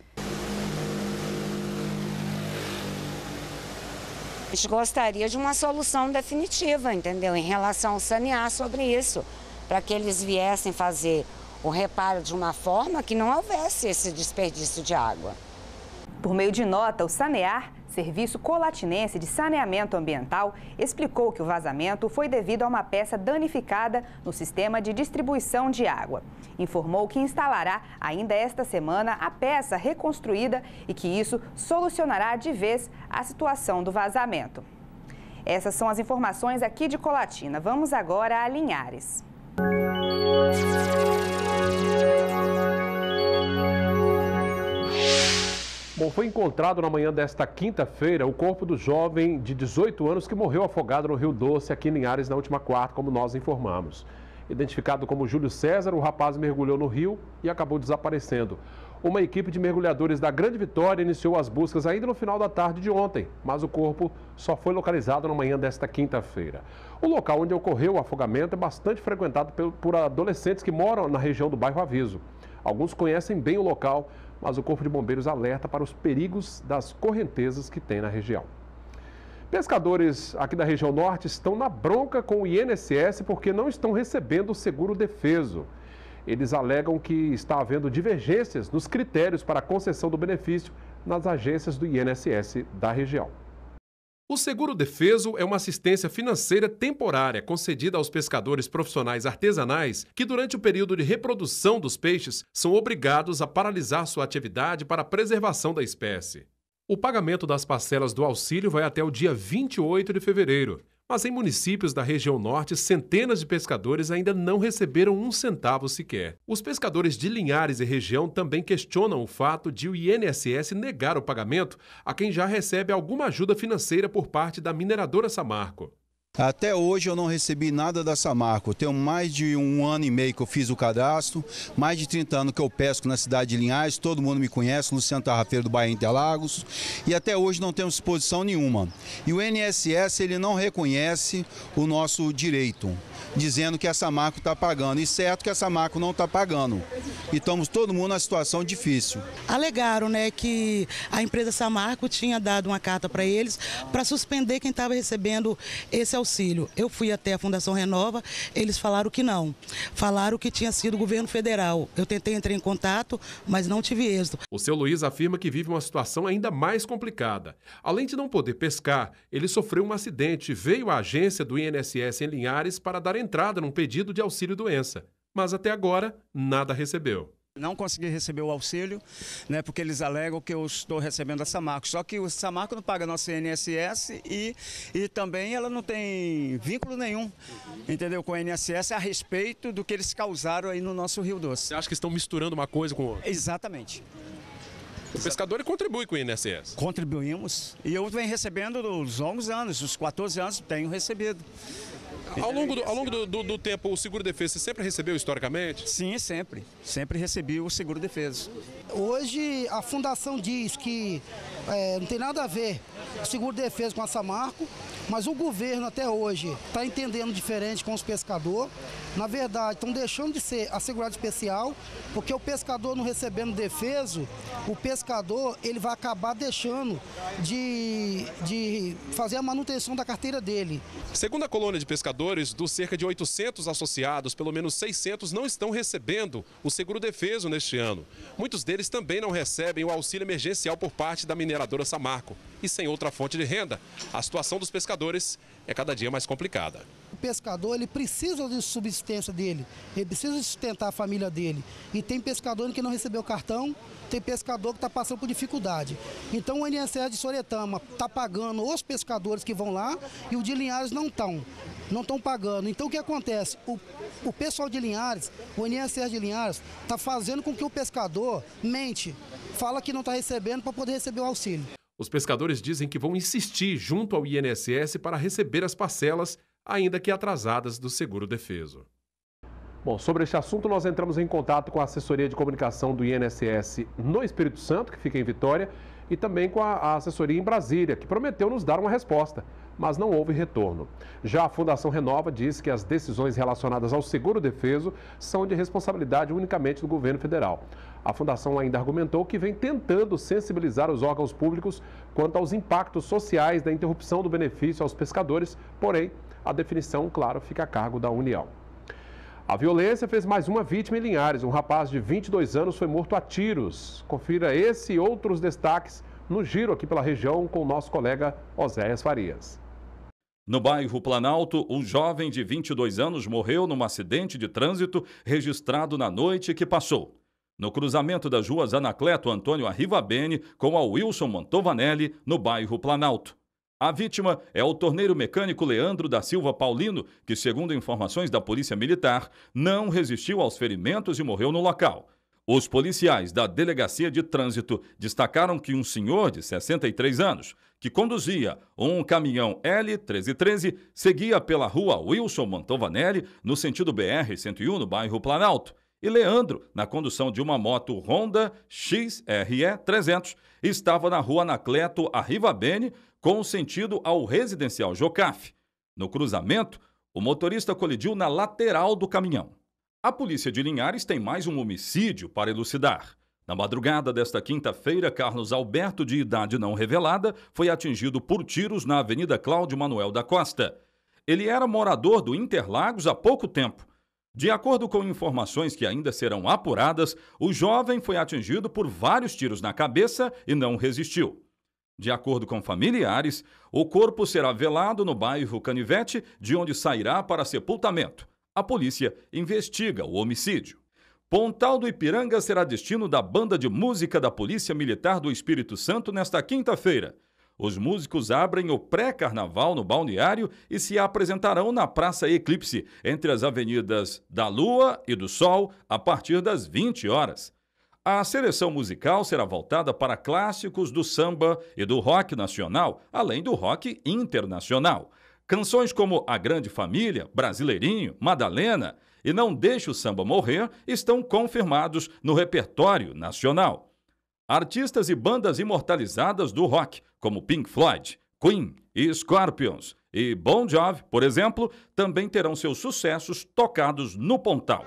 A gente gostaria de uma solução definitiva, entendeu? Em relação ao sanear sobre isso, para que eles viessem fazer o reparo de uma forma que não houvesse esse desperdício de água. Por meio de nota, o SANEAR, Serviço Colatinense de Saneamento Ambiental, explicou que o vazamento foi devido a uma peça danificada no sistema de distribuição de água. Informou que instalará ainda esta semana a peça reconstruída e que isso solucionará de vez a situação do vazamento. Essas são as informações aqui de Colatina. Vamos agora a Linhares. Música Bom, foi encontrado na manhã desta quinta-feira o corpo do jovem de 18 anos que morreu afogado no Rio Doce, aqui em Linhares, na última quarta, como nós informamos. Identificado como Júlio César, o rapaz mergulhou no rio e acabou desaparecendo. Uma equipe de mergulhadores da Grande Vitória iniciou as buscas ainda no final da tarde de ontem, mas o corpo só foi localizado na manhã desta quinta-feira. O local onde ocorreu o afogamento é bastante frequentado por adolescentes que moram na região do bairro Aviso. Alguns conhecem bem o local, mas o Corpo de Bombeiros alerta para os perigos das correntezas que tem na região. Pescadores aqui da região norte estão na bronca com o INSS porque não estão recebendo o seguro defeso. Eles alegam que está havendo divergências nos critérios para a concessão do benefício nas agências do INSS da região. O seguro defeso é uma assistência financeira temporária concedida aos pescadores profissionais artesanais que, durante o período de reprodução dos peixes, são obrigados a paralisar sua atividade para a preservação da espécie. O pagamento das parcelas do auxílio vai até o dia 28 de fevereiro mas em municípios da região norte, centenas de pescadores ainda não receberam um centavo sequer. Os pescadores de Linhares e região também questionam o fato de o INSS negar o pagamento a quem já recebe alguma ajuda financeira por parte da mineradora Samarco. Até hoje eu não recebi nada da Samarco. Tenho mais de um ano e meio que eu fiz o cadastro, mais de 30 anos que eu pesco na cidade de Linhares, todo mundo me conhece, Luciano Tarrafeiro do Bahia Interlagos, e até hoje não temos exposição nenhuma. E o NSS ele não reconhece o nosso direito, dizendo que a Samarco está pagando, e certo que a Samarco não está pagando. E estamos todo mundo na situação difícil. Alegaram né, que a empresa Samarco tinha dado uma carta para eles para suspender quem estava recebendo esse auxílio. Eu fui até a Fundação Renova, eles falaram que não. Falaram que tinha sido o governo federal. Eu tentei entrar em contato, mas não tive êxito. O seu Luiz afirma que vive uma situação ainda mais complicada. Além de não poder pescar, ele sofreu um acidente e veio à agência do INSS em Linhares para dar entrada num pedido de auxílio doença. Mas até agora, nada recebeu. Não consegui receber o auxílio, né, porque eles alegam que eu estou recebendo a Samarco. Só que o Samarco não paga nosso INSS e, e também ela não tem vínculo nenhum, entendeu, com o INSS a respeito do que eles causaram aí no nosso Rio Doce. Você acha que estão misturando uma coisa com outra? Exatamente. O pescador contribui com o INSS? Contribuímos. E eu venho recebendo dos longos anos, os 14 anos tenho recebido. Ao longo, do, ao longo do, do, do tempo, o seguro-defesa sempre recebeu historicamente? Sim, sempre. Sempre recebi o seguro-defesa. Hoje, a fundação diz que é, não tem nada a ver o seguro-defesa com a Samarco, mas o governo até hoje está entendendo diferente com os pescadores. Na verdade, estão deixando de ser assegurado especial, porque o pescador não recebendo defeso, o pescador ele vai acabar deixando de, de fazer a manutenção da carteira dele. Segundo a colônia de pescadores, pescadores, dos cerca de 800 associados, pelo menos 600 não estão recebendo o seguro defeso neste ano. Muitos deles também não recebem o auxílio emergencial por parte da mineradora Samarco e sem outra fonte de renda. A situação dos pescadores é cada dia mais complicada. O pescador ele precisa de subsistência dele, ele precisa sustentar a família dele. E tem pescador que não recebeu cartão, tem pescador que está passando por dificuldade. Então o INSS de Soretama está pagando os pescadores que vão lá e o de Linhares não estão não estão pagando. Então o que acontece? O, o pessoal de Linhares, o INSS de Linhares, está fazendo com que o pescador mente, fala que não está recebendo para poder receber o auxílio. Os pescadores dizem que vão insistir junto ao INSS para receber as parcelas, ainda que atrasadas, do seguro defeso. Bom, sobre este assunto, nós entramos em contato com a assessoria de comunicação do INSS no Espírito Santo, que fica em Vitória, e também com a assessoria em Brasília, que prometeu nos dar uma resposta mas não houve retorno. Já a Fundação Renova diz que as decisões relacionadas ao seguro defeso são de responsabilidade unicamente do governo federal. A fundação ainda argumentou que vem tentando sensibilizar os órgãos públicos quanto aos impactos sociais da interrupção do benefício aos pescadores, porém, a definição, claro, fica a cargo da União. A violência fez mais uma vítima em Linhares. Um rapaz de 22 anos foi morto a tiros. Confira esse e outros destaques no giro aqui pela região com o nosso colega Oséias Farias. No bairro Planalto, um jovem de 22 anos morreu num acidente de trânsito registrado na noite que passou. No cruzamento das ruas Anacleto Antônio Arriva Bene com a Wilson Montovanelli, no bairro Planalto. A vítima é o torneiro mecânico Leandro da Silva Paulino, que, segundo informações da Polícia Militar, não resistiu aos ferimentos e morreu no local. Os policiais da Delegacia de Trânsito destacaram que um senhor de 63 anos, que conduzia um caminhão L1313, seguia pela rua Wilson Mantovanelli, no sentido BR-101, no bairro Planalto, e Leandro, na condução de uma moto Honda XRE300, estava na rua Anacleto Arrivabene, com sentido ao residencial Jocafe. No cruzamento, o motorista colidiu na lateral do caminhão. A polícia de Linhares tem mais um homicídio para elucidar. Na madrugada desta quinta-feira, Carlos Alberto, de idade não revelada, foi atingido por tiros na Avenida Cláudio Manuel da Costa. Ele era morador do Interlagos há pouco tempo. De acordo com informações que ainda serão apuradas, o jovem foi atingido por vários tiros na cabeça e não resistiu. De acordo com familiares, o corpo será velado no bairro Canivete, de onde sairá para sepultamento. A polícia investiga o homicídio. Pontal do Ipiranga será destino da banda de música da Polícia Militar do Espírito Santo nesta quinta-feira. Os músicos abrem o pré-carnaval no balneário e se apresentarão na Praça Eclipse, entre as avenidas da Lua e do Sol, a partir das 20 horas. A seleção musical será voltada para clássicos do samba e do rock nacional, além do rock internacional. Canções como A Grande Família, Brasileirinho, Madalena e Não Deixe o Samba Morrer estão confirmados no repertório nacional. Artistas e bandas imortalizadas do rock, como Pink Floyd, Queen e Scorpions, e Bon Jovi, por exemplo, também terão seus sucessos tocados no Pontal.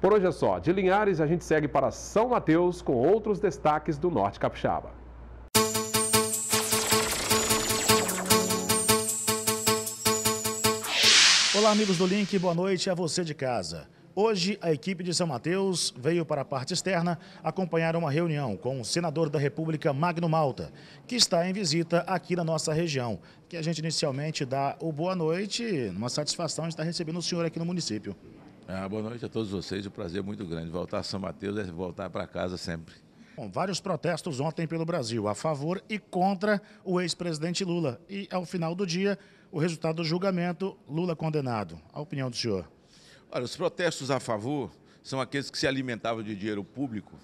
Por hoje é só. De Linhares, a gente segue para São Mateus com outros destaques do Norte Capixaba. Olá, amigos do Link, boa noite a você de casa. Hoje, a equipe de São Mateus veio para a parte externa acompanhar uma reunião com o senador da República, Magno Malta, que está em visita aqui na nossa região, que a gente inicialmente dá o boa noite, uma satisfação de estar recebendo o senhor aqui no município. Ah, boa noite a todos vocês, um prazer muito grande. Voltar a São Mateus é voltar para casa sempre. Bom, vários protestos ontem pelo Brasil, a favor e contra o ex-presidente Lula. E ao final do dia, o resultado do julgamento, Lula condenado. A opinião do senhor? Olha, os protestos a favor são aqueles que se alimentavam de dinheiro público,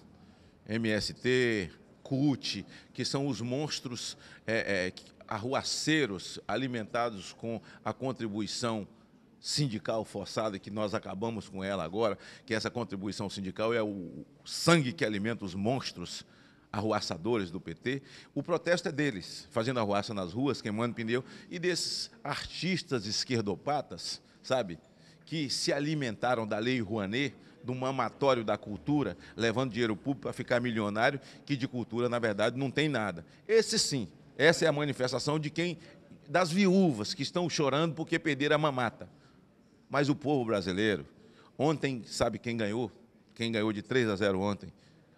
MST, CUT, que são os monstros é, é, arruaceiros alimentados com a contribuição sindical forçada, que nós acabamos com ela agora, que essa contribuição sindical é o sangue que alimenta os monstros arruaçadores do PT, o protesto é deles, fazendo arruaça nas ruas, queimando pneu, e desses artistas esquerdopatas, sabe, que se alimentaram da lei Rouanet, do mamatório da cultura, levando dinheiro público para ficar milionário, que de cultura, na verdade, não tem nada. Esse sim, essa é a manifestação de quem das viúvas que estão chorando porque perderam a mamata. Mas o povo brasileiro, ontem, sabe quem ganhou? Quem ganhou de 3 a 0 ontem?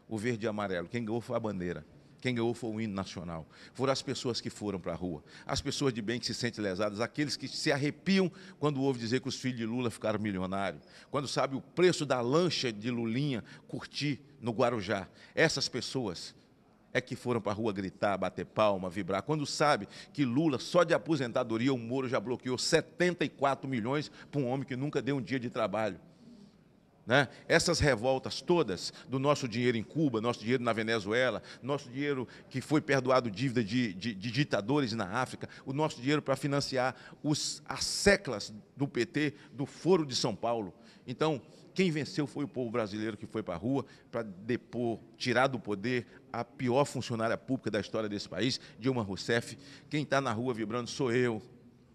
O verde e amarelo. Quem ganhou foi a bandeira. Quem ganhou foi o hino nacional. Foram as pessoas que foram para a rua, as pessoas de bem que se sentem lesadas, aqueles que se arrepiam quando ouvem dizer que os filhos de Lula ficaram milionários, quando sabe o preço da lancha de Lulinha curtir no Guarujá. Essas pessoas é que foram para a rua gritar, bater palma, vibrar, quando sabe que Lula, só de aposentadoria, o Moro já bloqueou 74 milhões para um homem que nunca deu um dia de trabalho. Né? Essas revoltas todas do nosso dinheiro em Cuba, nosso dinheiro na Venezuela, nosso dinheiro que foi perdoado dívida de, de, de ditadores na África, o nosso dinheiro para financiar os, as seclas do PT, do Foro de São Paulo. Então, quem venceu foi o povo brasileiro que foi para a rua para depor, tirar do poder a pior funcionária pública da história desse país, Dilma Rousseff. Quem está na rua vibrando sou eu,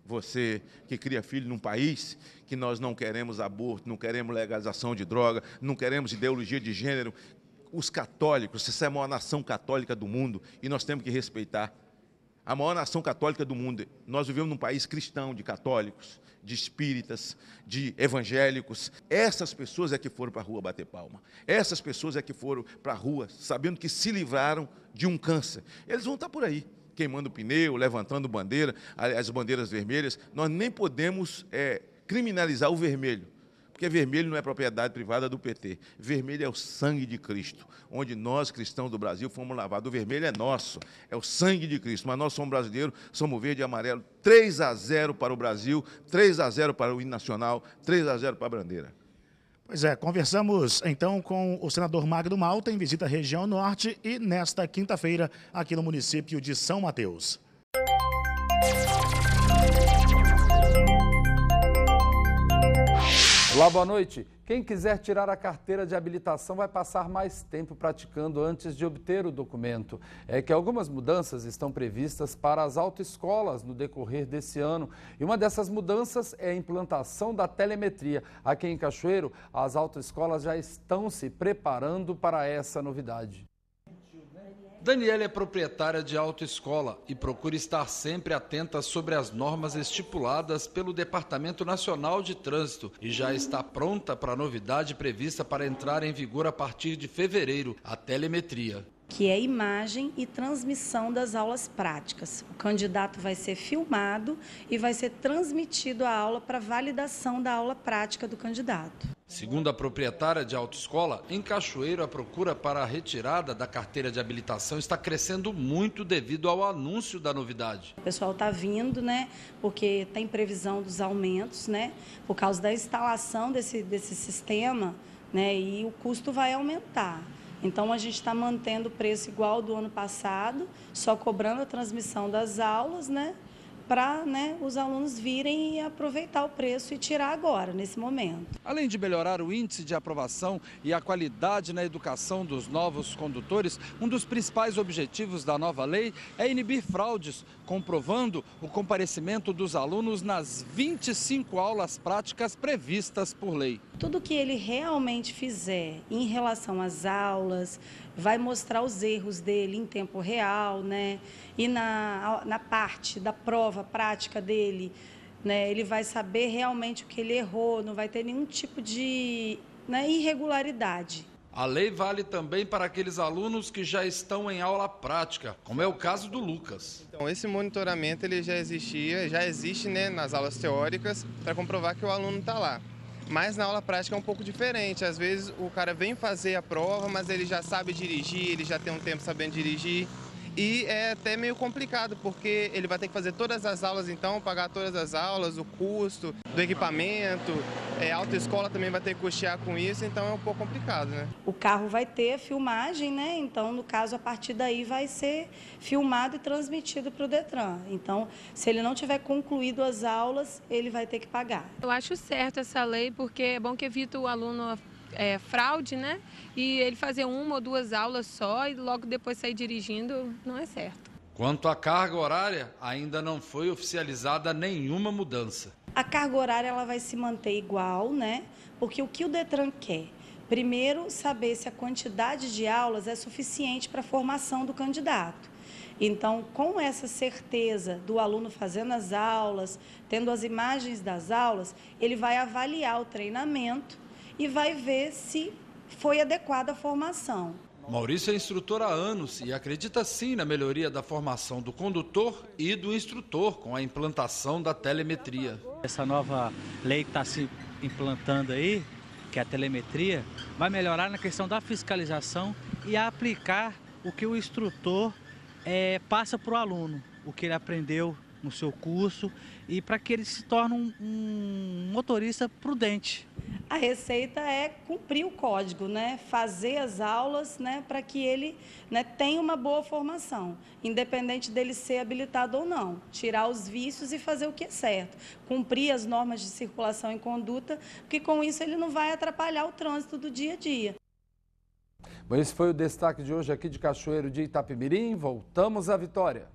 você que cria filho num país que nós não queremos aborto, não queremos legalização de droga, não queremos ideologia de gênero. Os católicos, essa é a maior nação católica do mundo e nós temos que respeitar a maior nação católica do mundo. Nós vivemos num país cristão, de católicos, de espíritas, de evangélicos. Essas pessoas é que foram para a rua bater palma. Essas pessoas é que foram para a rua sabendo que se livraram de um câncer. Eles vão estar tá por aí, queimando pneu, levantando bandeira, as bandeiras vermelhas. Nós nem podemos é, criminalizar o vermelho. Porque vermelho não é propriedade privada do PT. Vermelho é o sangue de Cristo, onde nós, cristãos do Brasil, fomos lavados. O vermelho é nosso, é o sangue de Cristo. Mas nós somos brasileiros, somos verde e amarelo. 3 a 0 para o Brasil, 3 a 0 para o Nacional, 3 a 0 para a Bandeira. Pois é, conversamos então com o senador Magno Malta em visita à região norte e nesta quinta-feira aqui no município de São Mateus. Olá, boa noite. Quem quiser tirar a carteira de habilitação vai passar mais tempo praticando antes de obter o documento. É que algumas mudanças estão previstas para as autoescolas no decorrer desse ano. E uma dessas mudanças é a implantação da telemetria. Aqui em Cachoeiro, as autoescolas já estão se preparando para essa novidade. Daniela é proprietária de autoescola e procura estar sempre atenta sobre as normas estipuladas pelo Departamento Nacional de Trânsito e já está pronta para a novidade prevista para entrar em vigor a partir de fevereiro, a telemetria que é imagem e transmissão das aulas práticas. O candidato vai ser filmado e vai ser transmitido a aula para validação da aula prática do candidato. Segundo a proprietária de autoescola, em Cachoeiro a procura para a retirada da carteira de habilitação está crescendo muito devido ao anúncio da novidade. O pessoal está vindo, né? Porque tem previsão dos aumentos, né? Por causa da instalação desse, desse sistema, né? E o custo vai aumentar. Então, a gente está mantendo o preço igual do ano passado, só cobrando a transmissão das aulas, né? para né, os alunos virem e aproveitar o preço e tirar agora, nesse momento. Além de melhorar o índice de aprovação e a qualidade na educação dos novos condutores, um dos principais objetivos da nova lei é inibir fraudes, comprovando o comparecimento dos alunos nas 25 aulas práticas previstas por lei. Tudo que ele realmente fizer em relação às aulas, vai mostrar os erros dele em tempo real, né? E na, na parte da prova prática dele, né? Ele vai saber realmente o que ele errou, não vai ter nenhum tipo de né, irregularidade. A lei vale também para aqueles alunos que já estão em aula prática, como é o caso do Lucas. Então, esse monitoramento ele já existia, já existe né, nas aulas teóricas para comprovar que o aluno está lá. Mas na aula prática é um pouco diferente. Às vezes o cara vem fazer a prova, mas ele já sabe dirigir, ele já tem um tempo sabendo dirigir. E é até meio complicado, porque ele vai ter que fazer todas as aulas então, pagar todas as aulas, o custo do equipamento, é, a autoescola também vai ter que custear com isso, então é um pouco complicado, né? O carro vai ter filmagem, né? Então, no caso, a partir daí vai ser filmado e transmitido para o Detran. Então, se ele não tiver concluído as aulas, ele vai ter que pagar. Eu acho certo essa lei, porque é bom que evita o aluno é, fraude, né? E ele fazer uma ou duas aulas só e logo depois sair dirigindo não é certo. Quanto à carga horária, ainda não foi oficializada nenhuma mudança. A carga horária ela vai se manter igual, né? Porque o que o Detran quer? Primeiro, saber se a quantidade de aulas é suficiente para a formação do candidato. Então, com essa certeza do aluno fazendo as aulas, tendo as imagens das aulas, ele vai avaliar o treinamento e vai ver se foi adequada a formação. Maurício é instrutor há anos e acredita sim na melhoria da formação do condutor e do instrutor com a implantação da telemetria. Essa nova lei que está se implantando aí, que é a telemetria, vai melhorar na questão da fiscalização e aplicar o que o instrutor é, passa para o aluno, o que ele aprendeu no seu curso e para que ele se torne um, um motorista prudente. A receita é cumprir o código, né? fazer as aulas né? para que ele né, tenha uma boa formação, independente dele ser habilitado ou não. Tirar os vícios e fazer o que é certo. Cumprir as normas de circulação e conduta, porque com isso ele não vai atrapalhar o trânsito do dia a dia. Bom, esse foi o destaque de hoje aqui de Cachoeiro de Itapemirim. Voltamos à vitória.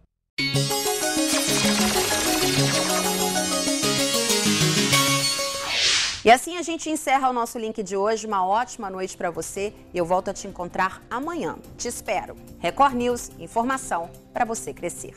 E assim a gente encerra o nosso link de hoje. Uma ótima noite para você e eu volto a te encontrar amanhã. Te espero. Record News, informação para você crescer.